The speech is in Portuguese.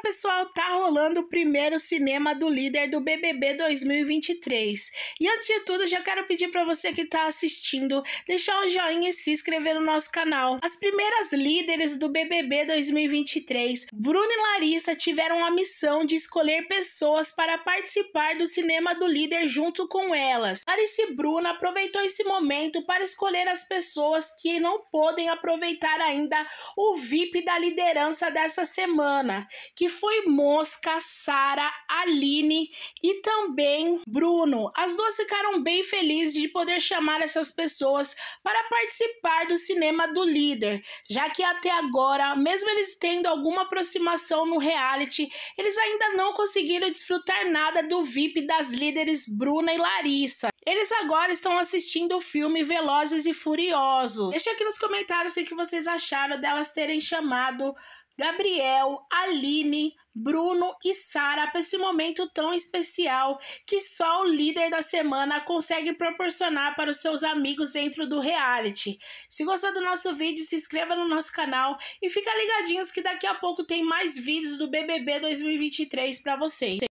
pessoal, tá rolando o primeiro cinema do líder do BBB 2023. E antes de tudo, já quero pedir para você que tá assistindo, deixar um joinha e se inscrever no nosso canal. As primeiras líderes do BBB 2023, Bruno e Larissa tiveram a missão de escolher pessoas para participar do cinema do líder junto com elas. Larissa e Bruna aproveitou esse momento para escolher as pessoas que não podem aproveitar ainda o VIP da liderança dessa semana que foi Mosca, Sara, Aline e também Bruno. As duas ficaram bem felizes de poder chamar essas pessoas para participar do cinema do líder, já que até agora, mesmo eles tendo alguma aproximação no reality, eles ainda não conseguiram desfrutar nada do VIP das líderes Bruna e Larissa. Eles agora estão assistindo o filme Velozes e Furiosos. Deixa aqui nos comentários o que vocês acharam delas terem chamado Gabriel, Aline, Bruno e Sara para esse momento tão especial que só o líder da semana consegue proporcionar para os seus amigos dentro do reality. Se gostou do nosso vídeo, se inscreva no nosso canal e fica ligadinhos que daqui a pouco tem mais vídeos do BBB 2023 para vocês.